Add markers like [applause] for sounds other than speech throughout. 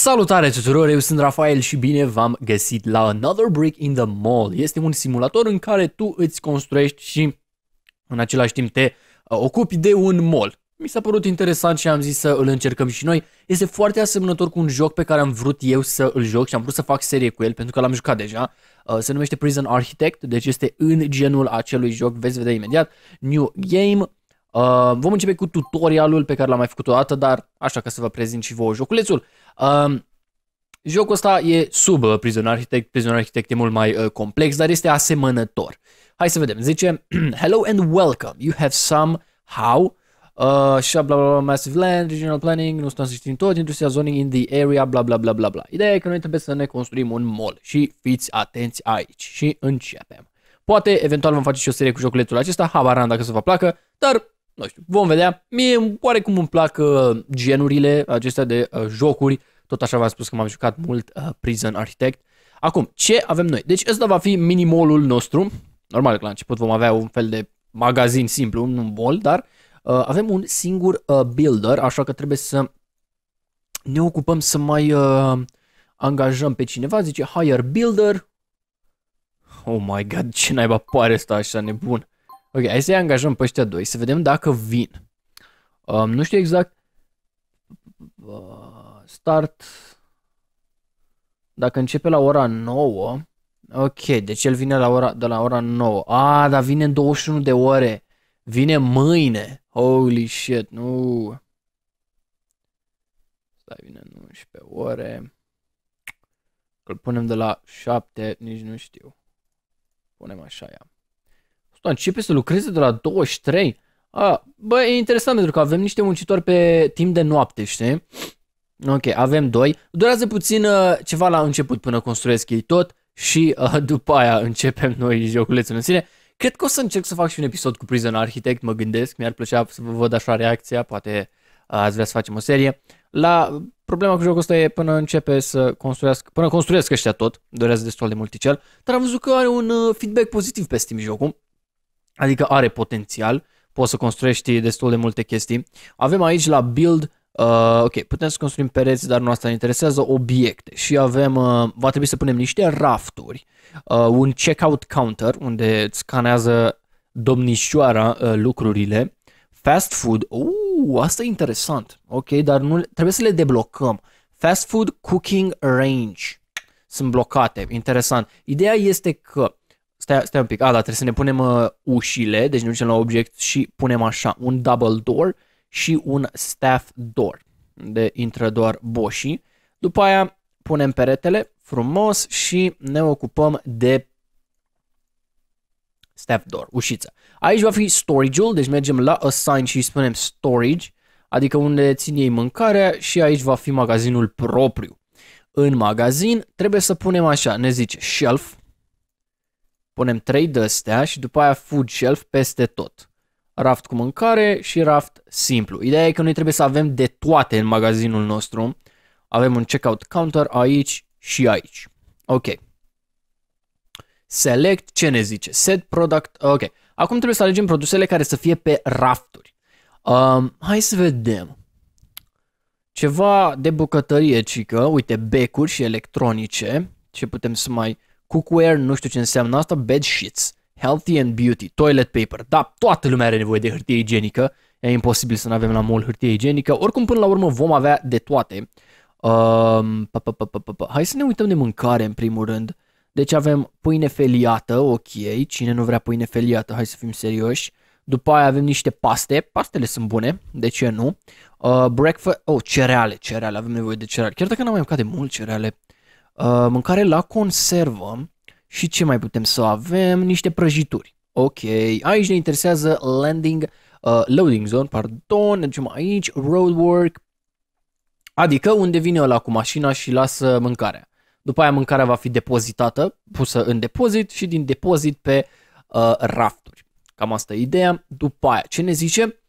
Salutare tuturor, eu sunt Rafael și bine v-am găsit la Another Brick in the Mall. Este un simulator în care tu îți construiești și în același timp te uh, ocupi de un mall. Mi s-a părut interesant și am zis să îl încercăm și noi. Este foarte asemănător cu un joc pe care am vrut eu să îl joc și am vrut să fac serie cu el pentru că l-am jucat deja. Uh, se numește Prison Architect, deci este în genul acelui joc, veți vedea imediat. New Game, Uh, vom începe cu tutorialul pe care l-am mai făcut o dată, dar așa ca să vă prezint și vouă joculețul. Uh, jocul ăsta e sub uh, Prison Architect, Prison Architect e mult mai uh, complex, dar este asemănător. Hai să vedem, zice [clears throat] Hello and welcome, you have some how uh, și bla, bla bla massive land, regional planning, nu stăm să știm tot, industria zoning in the area, bla bla bla bla bla. Ideea e că noi trebuie să ne construim un mall și fiți atenți aici și începem. Poate eventual vom face și o serie cu joculețul acesta, habar n-am dacă să vă placă, dar nu știu, vom vedea. Mie oarecum îmi plac uh, genurile acestea de uh, jocuri. Tot așa v-am spus că m-am jucat mult uh, Prison Architect. Acum, ce avem noi? Deci ăsta va fi minimolul nostru. Normal că la început vom avea un fel de magazin simplu, un bol, dar uh, avem un singur uh, builder, așa că trebuie să ne ocupăm să mai uh, angajăm pe cineva. Zice hire builder. Oh my god, ce naiba pare asta așa nebun. Ok, hai să-i angajăm pe ăștia doi, să vedem dacă vin. Um, nu știu exact. Uh, start. Dacă începe la ora 9. Ok, deci el vine la ora, de la ora 9. A, ah, dar vine în 21 de ore. Vine mâine. Holy shit, nu. Stai, vine în 11 ore. Îl punem de la 7, nici nu știu. Punem așa ea începe să lucreze de la 23. A, bă, e interesant pentru că avem niște muncitori pe timp de noapte, știi? Ok, avem doi. Durează puțin uh, ceva la început până construiesc ei tot și uh, [laughs] după aia începem noi joculețul în sine. Cred că o să încerc să fac și un episod cu Prison Architect, mă gândesc, mi-ar plăcea să vă văd așa reacția, poate uh, ați vrea să facem o serie. La problema cu jocul ăsta e până începe să construiesc, până construiesc ăștia tot, durează destul de mult cel, dar am văzut că are un uh, feedback pozitiv pe Steam jocul adică are potențial, poți să construiești destul de multe chestii. Avem aici la build, uh, ok, putem să construim pereți, dar nu asta ne interesează, obiecte și avem, uh, va trebui să punem niște rafturi, uh, un checkout counter unde îți scanează domnișoara uh, lucrurile, fast food, Uuu, uh, asta e interesant, ok, dar nu, trebuie să le deblocăm. Fast food cooking range sunt blocate, interesant. Ideea este că stai, stai un pic. A, da, trebuie să ne punem uh, ușile, deci ne ducem la obiect și punem așa, un double door și un staff door, de intră doar boșii. După aia punem peretele frumos și ne ocupăm de staff door, ușiță. Aici va fi storage-ul, deci mergem la assign și spunem storage, adică unde țin ei mâncarea și aici va fi magazinul propriu. În magazin trebuie să punem așa, ne zice shelf, Punem trei dăstea și după aia food shelf peste tot. Raft cu mâncare și raft simplu. Ideea e că noi trebuie să avem de toate în magazinul nostru. Avem un checkout counter aici și aici. Ok. Select, ce ne zice? Set product, ok. Acum trebuie să alegem produsele care să fie pe rafturi. Um, hai să vedem. Ceva de bucătărie, cică, uite, becuri și electronice, ce putem să mai cookware, nu știu ce înseamnă asta, bed sheets, healthy and beauty, toilet paper. Da, toată lumea are nevoie de hârtie igienică, e imposibil să nu avem la mult hârtie igienică, oricum până la urmă vom avea de toate. Um, pa, pa, pa, pa, pa, pa. Hai să ne uităm de mâncare în primul rând. Deci avem pâine feliată, ok, cine nu vrea pâine feliată, hai să fim serioși. După aia avem niște paste, pastele sunt bune, de ce nu? Uh, breakfast, oh, cereale, cereale, avem nevoie de cereale. Chiar dacă n-am mai mâncat de mult cereale, uh, mâncare uh, la conservă și ce mai putem să avem? Niște prăjituri. Ok, aici ne interesează landing, uh, loading zone, pardon, ne ducem aici, roadwork, adică unde vine ăla cu mașina și lasă mâncarea. După aia mâncarea va fi depozitată, pusă în depozit și din depozit pe uh, rafturi. Cam asta e ideea. După aia, ce ne zice?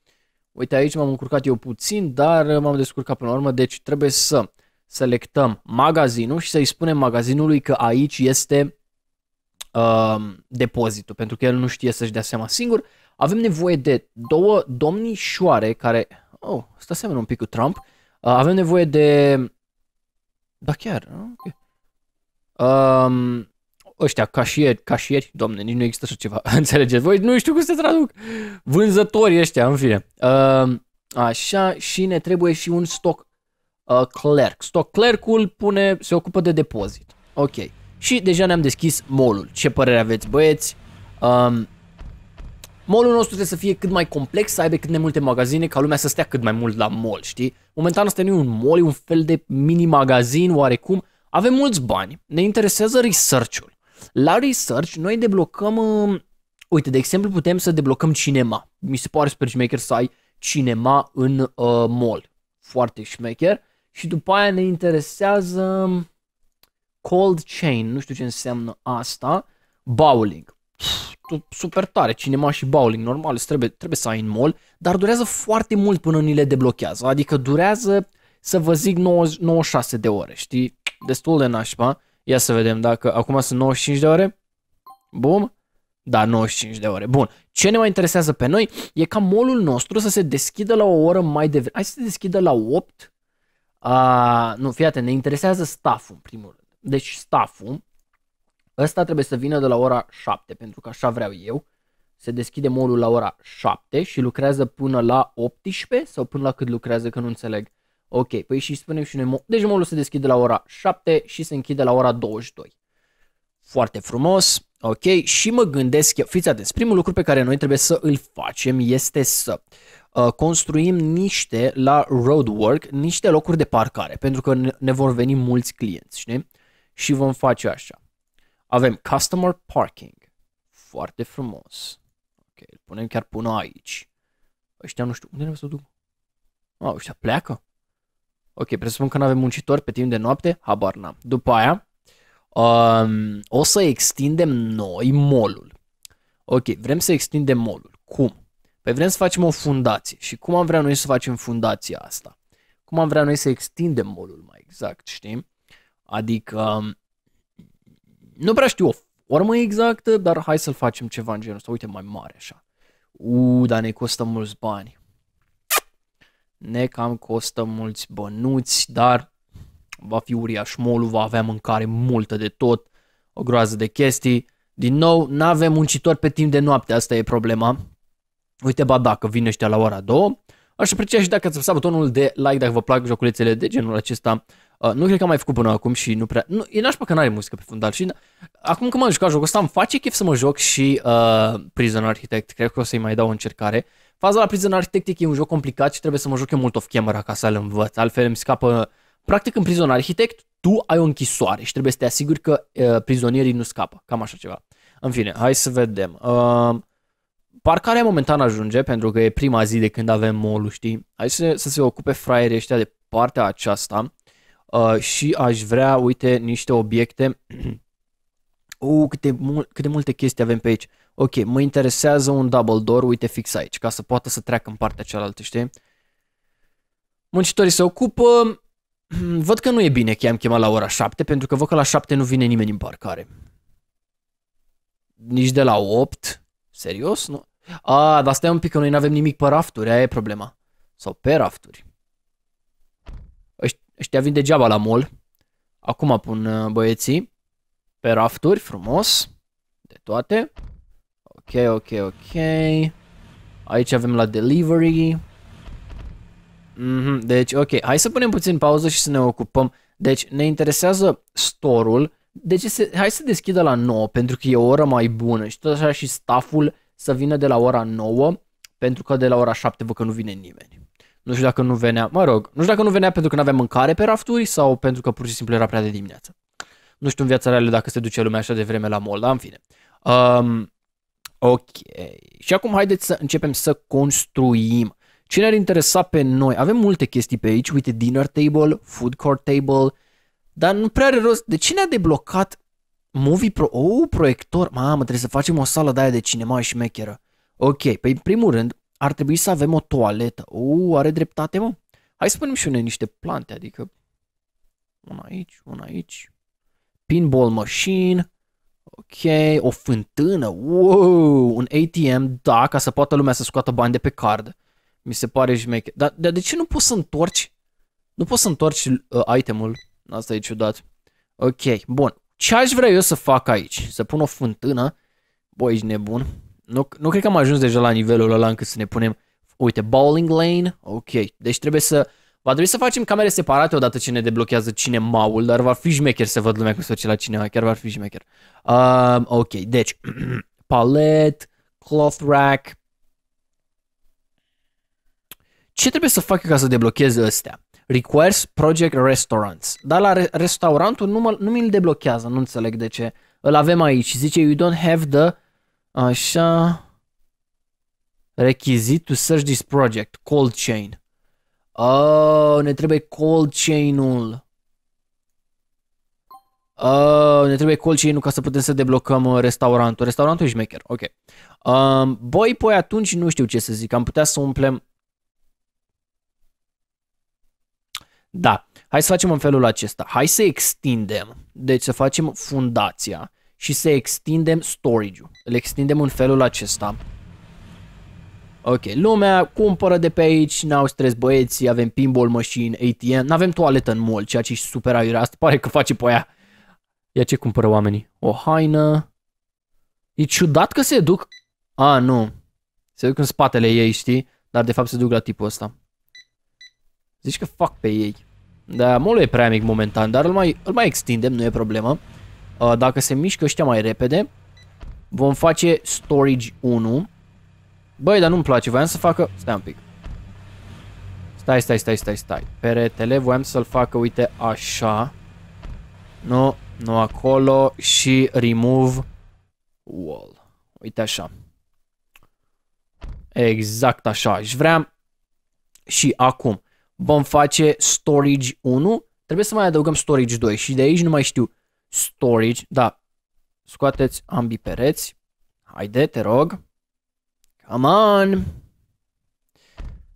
Uite aici m-am încurcat eu puțin, dar m-am descurcat până la urmă, deci trebuie să selectăm magazinul și să-i spunem magazinului că aici este uh, depozitul, pentru că el nu știe să-și dea seama singur. Avem nevoie de două domnișoare care... Oh, asta seamănă un pic cu Trump. Uh, avem nevoie de... Da chiar, uh, ok. Um, ăștia, cașieri, cașieri, domne, nici nu există așa ceva, [laughs] înțelegeți voi, nu știu cum se traduc, vânzători ăștia, în fine. Uh, așa, și ne trebuie și un stoc Uh, clerk. Stock clercul pune, se ocupă de depozit. Ok. Și deja ne-am deschis molul. Ce părere aveți băieți? Um, Molul nostru trebuie să fie cât mai complex, să aibă cât mai multe magazine, ca lumea să stea cât mai mult la mall, știi? Momentan asta nu e un mall, e un fel de mini-magazin oarecum. Avem mulți bani, ne interesează research-ul. La research noi deblocăm, uh, uite, de exemplu putem să deblocăm cinema. Mi se pare super șmecher să ai cinema în uh, mall. Foarte șmecher și după aia ne interesează cold chain, nu știu ce înseamnă asta, bowling. Super tare, cinema și bowling, normal, trebuie, trebuie să ai în mall, dar durează foarte mult până ni le deblochează, adică durează, să vă zic, 9, 96 de ore, știi? Destul de nașpa. Ia să vedem dacă acum sunt 95 de ore. Bum. Da, 95 de ore. Bun. Ce ne mai interesează pe noi e ca molul nostru să se deschidă la o oră mai devreme. Hai să se deschidă la 8 Uh, nu, fiate, ne interesează stafful în primul rând. Deci stafful ăsta trebuie să vină de la ora 7, pentru că așa vreau eu. Se deschide molul la ora 7 și lucrează până la 18 sau până la cât lucrează, că nu înțeleg. Ok, păi și spunem și noi, deci molul se deschide la ora 7 și se închide la ora 22. Foarte frumos, ok, și mă gândesc eu, fiți atenți, primul lucru pe care noi trebuie să îl facem este să Uh, construim niște, la roadwork, niște locuri de parcare, pentru că ne vor veni mulți clienți, știi? Și vom face așa. Avem customer parking. Foarte frumos. Ok, îl punem chiar până aici. Ăștia nu știu, unde ne să duc? A, ah, ăștia pleacă? Ok, presupun că nu avem muncitori pe timp de noapte, habar n-am. După aia, um, o să extindem noi molul. Ok, vrem să extindem molul. Cum? Păi vrem să facem o fundație. Și cum am vrea noi să facem fundația asta? Cum am vrea noi să extindem molul mai exact, știi? Adică, um, nu prea știu o formă exactă, dar hai să-l facem ceva în genul ăsta. Uite, mai mare așa. U, dar ne costă mulți bani. Ne cam costă mulți bănuți, dar va fi uriaș molul, va avea mâncare multă de tot, o groază de chestii. Din nou, nu avem muncitori pe timp de noapte, asta e problema. Uite, ba dacă vin ăștia la ora 2, aș aprecia și dacă ați apăsat butonul de like dacă vă plac joculețele de genul acesta. Uh, nu cred că am mai făcut până acum și nu prea... Nu, e nașpa că n-are muzică pe fundal și... Acum că m-am jucat jocul ăsta, îmi face chef să mă joc și uh, Prison Architect. Cred că o să-i mai dau o încercare. Faza la Prison Architect e un joc complicat și trebuie să mă joc eu mult off camera ca să-l învăț. Altfel îmi scapă... Practic în Prison Architect tu ai o închisoare și trebuie să te asiguri că uh, prizonierii nu scapă. Cam așa ceva. În fine, hai să vedem. Uh, Parcarea momentan ajunge, pentru că e prima zi de când avem mall știi? Hai să, să se ocupe fraierii ăștia de partea aceasta uh, și aș vrea, uite, niște obiecte. [clears throat] uh, câte, mul- câte multe chestii avem pe aici. Ok, mă interesează un double door, uite, fix aici, ca să poată să treacă în partea cealaltă, știi? Muncitorii se ocupă. [clears throat] Văd că nu e bine că i-am chemat la ora 7, pentru că văd că la 7 nu vine nimeni în parcare. Nici de la 8. Serios? Nu. A, dar stai un pic că noi nu avem nimic pe rafturi, aia e problema. Sau pe rafturi. Ăștia vin degeaba la mol. Acum pun uh, băieții pe rafturi, frumos. De toate. Ok, ok, ok. Aici avem la delivery. Mm -hmm. Deci, ok, hai să punem puțin pauză și să ne ocupăm. Deci, ne interesează storul. Deci, hai să deschidă la 9, pentru că e o oră mai bună și tot așa și stafful să vină de la ora 9, pentru că de la ora 7 văd că nu vine nimeni. Nu știu dacă nu venea, mă rog, nu știu dacă nu venea pentru că nu avea mâncare pe rafturi sau pentru că pur și simplu era prea de dimineață. Nu știu în viața reală dacă se duce lumea așa de vreme la mall, dar în fine. Um, ok. Și acum haideți să începem să construim. Cine ar interesa pe noi? Avem multe chestii pe aici, uite, dinner table, food court table, dar nu prea are rost. De ce ne-a deblocat Movie Pro, oh, proiector, mamă, trebuie să facem o sală de aia de cinema și mecheră. Ok, păi în primul rând ar trebui să avem o toaletă. Oh, are dreptate, mă. Hai să punem și unele niște plante, adică una aici, una aici. Pinball machine. Ok, o fântână. Wow, un ATM, da, ca să poată lumea să scoată bani de pe card. Mi se pare șmecher. Dar, dar de ce nu poți să întorci? Nu poți să întorci uh, itemul. Asta e ciudat. Ok, bun. Ce aș vrea eu să fac aici? Să pun o fântână? Bă, ești nebun. Nu, nu cred că am ajuns deja la nivelul ăla încât să ne punem... Uite, bowling lane. Ok. Deci trebuie să... Va trebui să facem camere separate odată ce ne deblochează cine maul. dar va fi șmecher să văd lumea cu să la cinema. Chiar va fi șmecher. Um, ok, deci... [clears throat] palet, cloth rack... Ce trebuie să fac eu ca să deblochez astea? Requires Project Restaurants. Dar la re- restaurantul nu, mă, nu mi-l deblochează, nu înțeleg de ce. Îl avem aici. Zice, you don't have the... Așa... Requisite to search this project. Cold chain. Oh, ne trebuie cold chain-ul. Uh, ne trebuie cold chain-ul ca să putem să deblocăm uh, restaurantul. Restaurantul e șmecher, ok. Um, Băi, poi atunci nu știu ce să zic, am putea să umplem Da, hai să facem în felul acesta. Hai să extindem, deci să facem fundația și să extindem storage-ul. Îl extindem în felul acesta. Ok, lumea cumpără de pe aici, n-au stres băieții, avem pinball machine, ATM, n-avem toaletă în mall, ceea ce e super aiurea. Asta [laughs] pare că face pe aia. Ia ce cumpără oamenii? O haină. E ciudat că se duc... A, nu. Se duc în spatele ei, știi? Dar de fapt se duc la tipul ăsta. Zici că fac pe ei. Da, molul e prea mic momentan, dar îl mai, îl mai extindem, nu e problemă. Uh, dacă se mișcă ăștia mai repede, vom face storage 1. Băi, dar nu-mi place, voiam să facă... Stai un pic. Stai, stai, stai, stai, stai. Peretele, voiam să-l facă, uite, așa. Nu, nu acolo și remove wall. Uite așa. Exact așa. Și vreau și acum vom face storage 1, trebuie să mai adăugăm storage 2 și de aici nu mai știu storage, da, scoateți ambii pereți, haide, te rog, come on,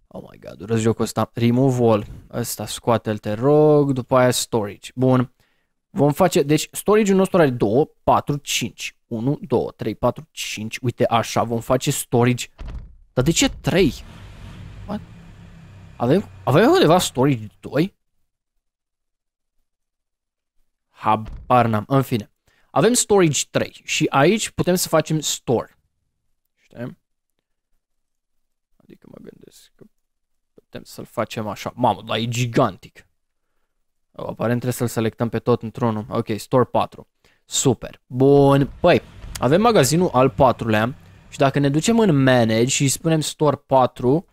oh my god, urăți jocul ăsta, remove all, ăsta scoate-l, te rog, după aia storage, bun, vom face, deci storage-ul nostru are 2, 4, 5, 1, 2, 3, 4, 5, uite așa, vom face storage, dar de ce 3? What? Avem, avem undeva storage 2? Habar n-am. În fine. Avem storage 3 și aici putem să facem store. Știi? Adică mă gândesc că putem să-l facem așa. Mamă, dar e gigantic. O, aparent trebuie să-l selectăm pe tot într-unul. Ok, store 4. Super. Bun. Păi, avem magazinul al patrulea și dacă ne ducem în manage și spunem store 4,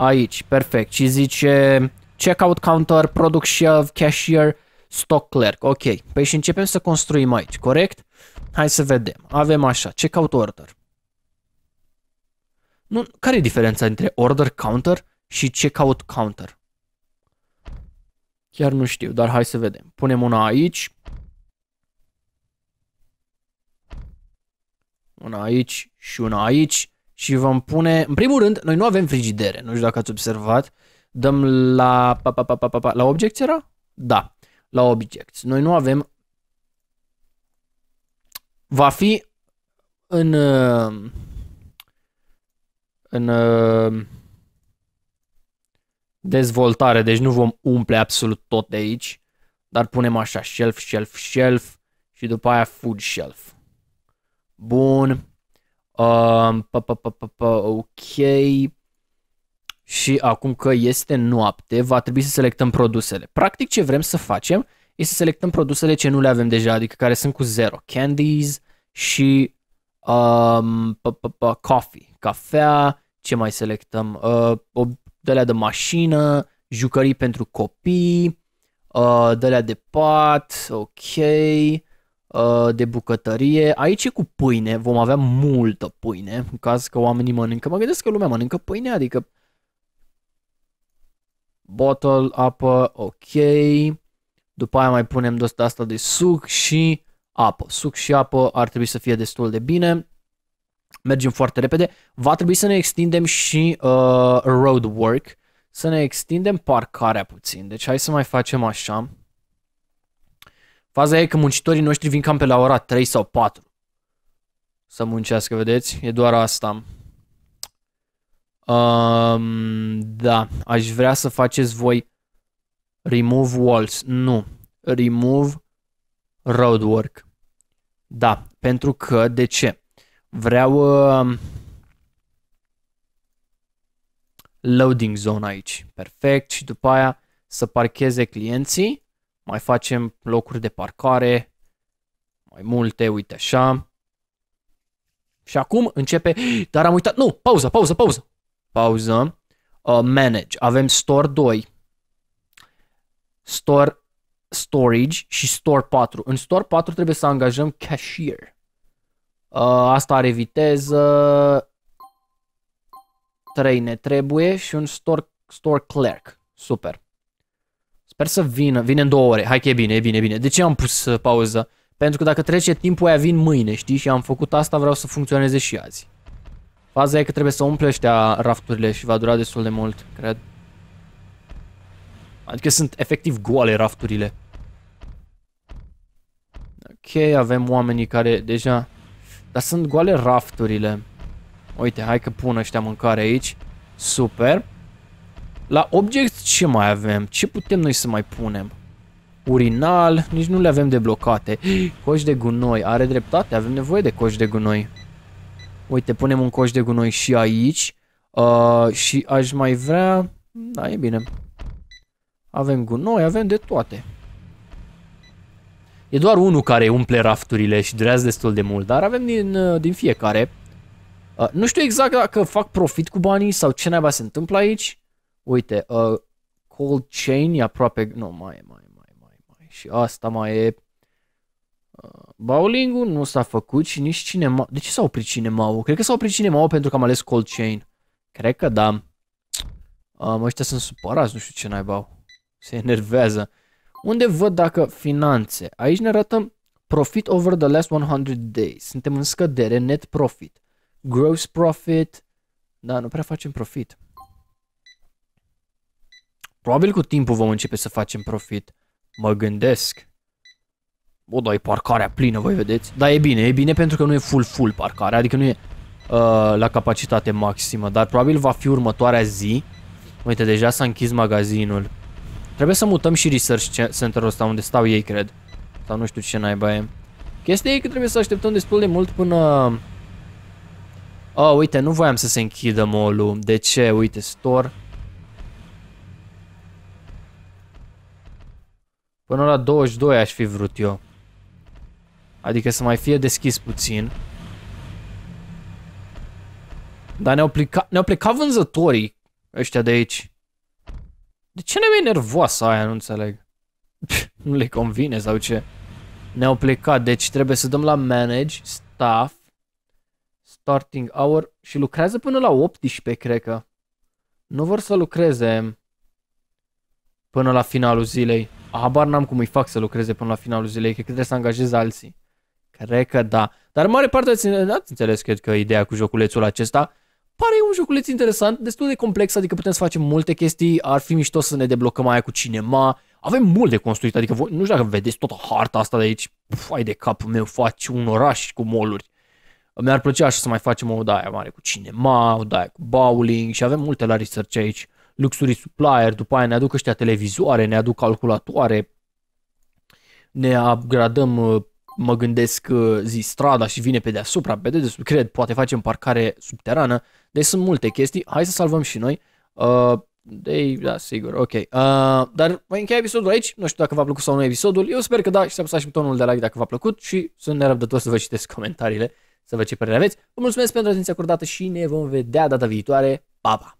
Aici, perfect. Și zice checkout counter, product shelf, cashier, stock clerk. Ok, păi și începem să construim aici, corect? Hai să vedem. Avem așa, checkout order. Nu, care e diferența între order counter și checkout counter? Chiar nu știu, dar hai să vedem. Punem una aici. Una aici și una aici și vom pune... În primul rând, noi nu avem frigidere, nu știu dacă ați observat. Dăm la... Pa, pa, pa, pa, pa, pa. La object era? Da, la object. Noi nu avem... Va fi în... Uh, în uh, dezvoltare, deci nu vom umple absolut tot de aici, dar punem așa shelf, shelf, shelf și după aia food shelf. Bun. Um, pa, pa, pa, pa, pa, ok. Și acum că este noapte, va trebui să selectăm produsele. Practic ce vrem să facem este să selectăm produsele ce nu le avem deja, adică care sunt cu zero. Candies și um, pa, pa, pa, coffee, cafea, ce mai selectăm? Uh, de de de mașină, jucării pentru copii, uh, de de pat, ok. Uh, de bucătărie. Aici e cu pâine, vom avea multă pâine, în caz că oamenii mănâncă. Mă gândesc că lumea mănâncă pâine, adică bottle, apă, ok. După aia mai punem dosta asta de suc și apă. Suc și apă ar trebui să fie destul de bine. Mergem foarte repede. Va trebui să ne extindem și uh, road work, să ne extindem parcarea puțin. Deci hai să mai facem așa. Faza e că muncitorii noștri vin cam pe la ora 3 sau 4 să muncească, vedeți? E doar asta. Um, da, aș vrea să faceți voi remove walls. Nu, remove roadwork. Da, pentru că, de ce? Vreau uh, loading zone aici. Perfect. Și după aia să parcheze clienții mai facem locuri de parcare, mai multe, uite așa. Și acum începe, [gasps] dar am uitat, nu, pauză, pauză, pauză, pauză, uh, manage, avem store 2, store storage și store 4. În store 4 trebuie să angajăm cashier. Uh, asta are viteză, 3 ne trebuie și un store, store clerk, super. Sper să vină. Vine în două ore. Hai că e bine, e bine, e bine. De ce am pus uh, pauză? Pentru că dacă trece timpul aia vin mâine, știi? Și am făcut asta, vreau să funcționeze și azi. Faza e că trebuie să umple ăștia rafturile și va dura destul de mult, cred. Adică sunt efectiv goale rafturile. Ok, avem oamenii care deja... Dar sunt goale rafturile. Uite, hai că pun ăștia mâncare aici. Super. La object ce mai avem? Ce putem noi să mai punem? Urinal, nici nu le avem deblocate. [gasps] Coș de gunoi, are dreptate, avem nevoie de coș de gunoi. Uite, punem un coș de gunoi și aici. Uh, și aș mai vrea... Da, e bine. Avem gunoi, avem de toate. E doar unul care umple rafturile și durează destul de mult, dar avem din, uh, din fiecare. Uh, nu știu exact dacă fac profit cu banii sau ce naiba se întâmplă aici uite, uh, cold chain e aproape, nu, mai e, mai mai mai mai și asta mai e, uh, bowling nu s-a făcut și nici cinema, de ce s-a oprit cinema Cred că s-a oprit cinema pentru că am ales cold chain. Cred că da. Um, ăștia sunt supărați, nu știu ce naibau. Se enervează. Unde văd dacă finanțe? Aici ne arată profit over the last 100 days. Suntem în scădere, net profit. Gross profit. Da, nu prea facem profit. Probabil cu timpul vom începe să facem profit. Mă gândesc. O, dar e parcarea plină, voi vedeți? Dar e bine, e bine pentru că nu e full-full parcare, adică nu e uh, la capacitate maximă, dar probabil va fi următoarea zi. Uite, deja s-a închis magazinul. Trebuie să mutăm și research center-ul ăsta unde stau ei, cred. Sau nu știu ce naiba e. Chestia e că trebuie să așteptăm destul de mult până... Oh, uite, nu voiam să se închidă molul. De ce? Uite, store. Până la 22 aș fi vrut eu. Adică să mai fie deschis puțin. Dar ne-au plecat, ne-au plecat vânzătorii ăștia de aici. De ce ne e nervoasă aia, nu înțeleg. nu le convine sau ce. Ne-au plecat, deci trebuie să dăm la manage, staff, starting hour și lucrează până la 18, cred că. Nu vor să lucreze până la finalul zilei habar n-am cum îi fac să lucreze până la finalul zilei, că trebuie să angajez alții. Cred că da. Dar în mare parte ați, ați înțeles, cred că ideea cu joculețul acesta pare un joculeț interesant, destul de complex, adică putem să facem multe chestii, ar fi mișto să ne deblocăm aia cu cinema, avem mult de construit, adică voi, nu știu dacă vedeți toată harta asta de aici, fai de cap meu, faci un oraș cu moluri. Mi-ar plăcea așa să mai facem o daia mare cu cinema, o daia cu bowling și avem multe la research aici luxury supplier, după aia ne aduc ăștia televizoare, ne aduc calculatoare, ne upgradăm, uh, mă gândesc, uh, zi strada și vine pe deasupra, pe dedesubt, cred, poate facem parcare subterană, deci sunt multe chestii, hai să salvăm și noi. Uh, de, da, sigur, ok. Uh, dar mai încheia episodul aici, nu știu dacă v-a plăcut sau nu episodul, eu sper că da și să apăsați și butonul de like dacă v-a plăcut și sunt nerăbdător să vă citesc comentariile, să vă ce părere aveți. Vă mulțumesc pentru atenția acordată și ne vom vedea data viitoare. Pa, pa!